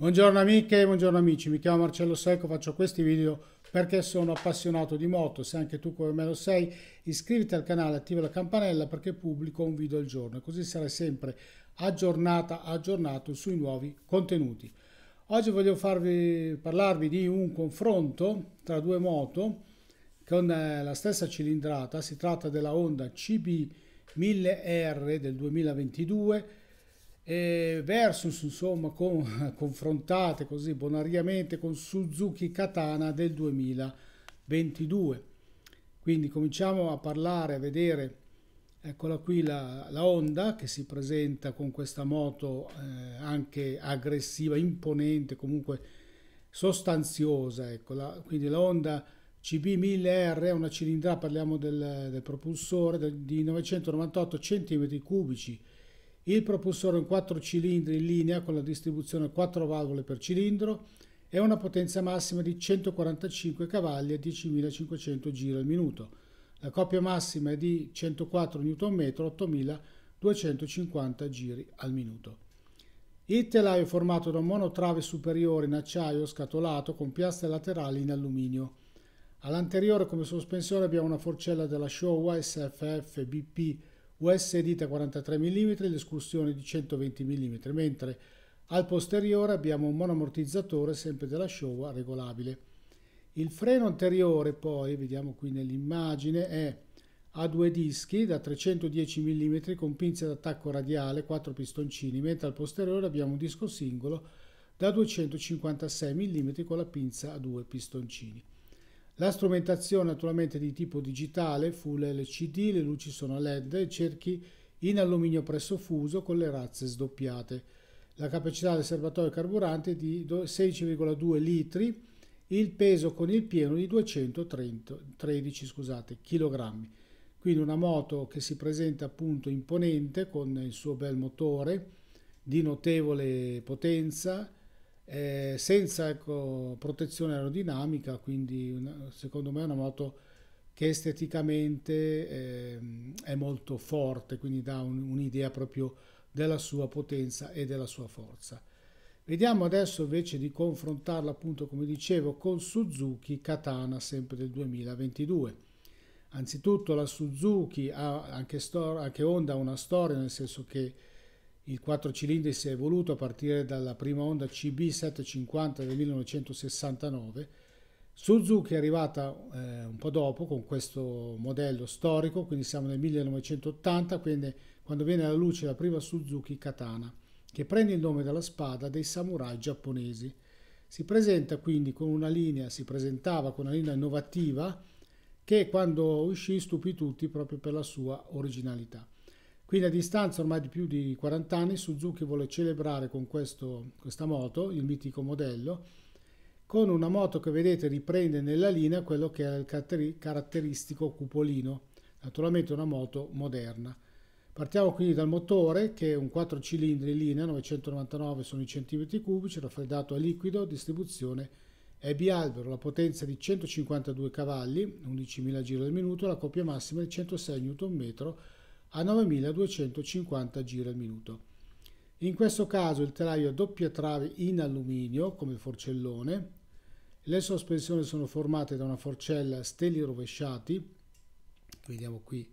Buongiorno amiche, buongiorno amici, mi chiamo Marcello Secco, faccio questi video perché sono appassionato di moto, se anche tu come me lo sei iscriviti al canale, attiva la campanella perché pubblico un video al giorno, così sarai sempre aggiornata, aggiornato sui nuovi contenuti. Oggi voglio farvi, parlarvi di un confronto tra due moto con eh, la stessa cilindrata, si tratta della Honda CB 1000R del 2022 eh, versus insomma con, confrontate così bonariamente con Suzuki Katana del 2022 quindi cominciamo a parlare a vedere eccola qui la, la Honda che si presenta con questa moto eh, anche aggressiva imponente comunque sostanziosa eccola quindi la Honda CB1000R è una cilindrata parliamo del, del propulsore del, di 998 cm3 il propulsore è in 4 cilindri in linea con la distribuzione a 4 valvole per cilindro e una potenza massima di 145 cavalli e 10.500 giri al minuto. La coppia massima è di 104 Nm, 8.250 giri al minuto. Il telaio è formato da un monotrave superiore in acciaio scatolato con piastre laterali in alluminio. All'anteriore come sospensione abbiamo una forcella della Showa SFF BP US da 43 mm, l'escursione di 120 mm, mentre al posteriore abbiamo un monoammortizzatore sempre della Showa regolabile. Il freno anteriore poi, vediamo qui nell'immagine, è a due dischi da 310 mm con pinze d'attacco radiale, 4 pistoncini, mentre al posteriore abbiamo un disco singolo da 256 mm con la pinza a due pistoncini. La strumentazione naturalmente di tipo digitale, full LCD, le luci sono LED e cerchi in alluminio presso fuso con le razze sdoppiate. La capacità del serbatoio carburante è di 16,2 litri, il peso con il pieno di 213 scusate, kg. Quindi una moto che si presenta appunto imponente con il suo bel motore di notevole potenza, eh, senza ecco, protezione aerodinamica, quindi una, secondo me è una moto che esteticamente eh, è molto forte, quindi dà un, un'idea proprio della sua potenza e della sua forza. Vediamo adesso invece di confrontarla appunto come dicevo con Suzuki Katana sempre del 2022. Anzitutto la Suzuki ha anche, stor- anche Honda ha una storia nel senso che il quattro cilindri si è evoluto a partire dalla prima Honda CB750 del 1969. Suzuki è arrivata eh, un po' dopo con questo modello storico, quindi siamo nel 1980, quindi quando viene alla luce la prima Suzuki Katana, che prende il nome dalla spada dei samurai giapponesi. Si presenta quindi con una linea, si presentava con una linea innovativa che quando uscì stupì tutti proprio per la sua originalità. Quindi a distanza ormai di più di 40 anni Suzuki vuole celebrare con questo, questa moto, il mitico modello, con una moto che vedete riprende nella linea quello che è il caratteristico cupolino, naturalmente una moto moderna. Partiamo quindi dal motore che è un 4 cilindri in linea, 999 sono i cubici, raffreddato a liquido, distribuzione è bialbero, la potenza di 152 cavalli, 11.000 giri al minuto, la coppia massima di 106 Nm a 9250 giri al minuto. In questo caso il telaio a doppia trave in alluminio come forcellone, le sospensioni sono formate da una forcella a steli rovesciati, vediamo qui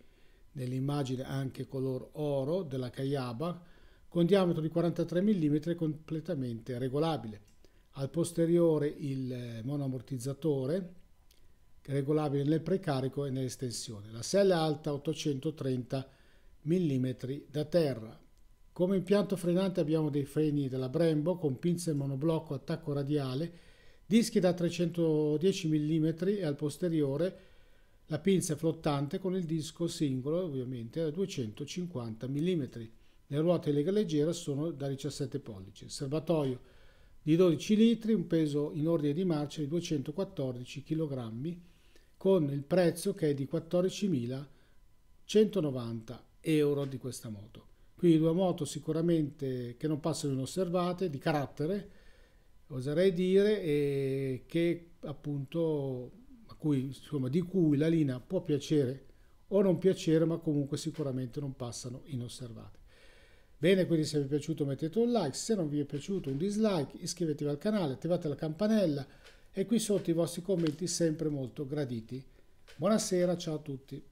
nell'immagine anche color oro della Kayaba, con diametro di 43 mm completamente regolabile. Al posteriore il monoammortizzatore, regolabile nel precarico e nell'estensione. La sella alta 830 mm mm da terra. Come impianto frenante abbiamo dei freni della Brembo con pinze monoblocco attacco radiale, dischi da 310 mm e al posteriore la pinza flottante con il disco singolo ovviamente da 250 mm. Le ruote lega leggera sono da 17 pollici. Il serbatoio di 12 litri, un peso in ordine di marcia di 214 kg con il prezzo che è di 14.190 euro di questa moto. Quindi due moto sicuramente che non passano inosservate, di carattere, oserei dire, e che appunto, cui, insomma, di cui la linea può piacere o non piacere, ma comunque sicuramente non passano inosservate. Bene, quindi se vi è piaciuto mettete un like, se non vi è piaciuto un dislike, iscrivetevi al canale, attivate la campanella e qui sotto i vostri commenti sempre molto graditi. Buonasera, ciao a tutti.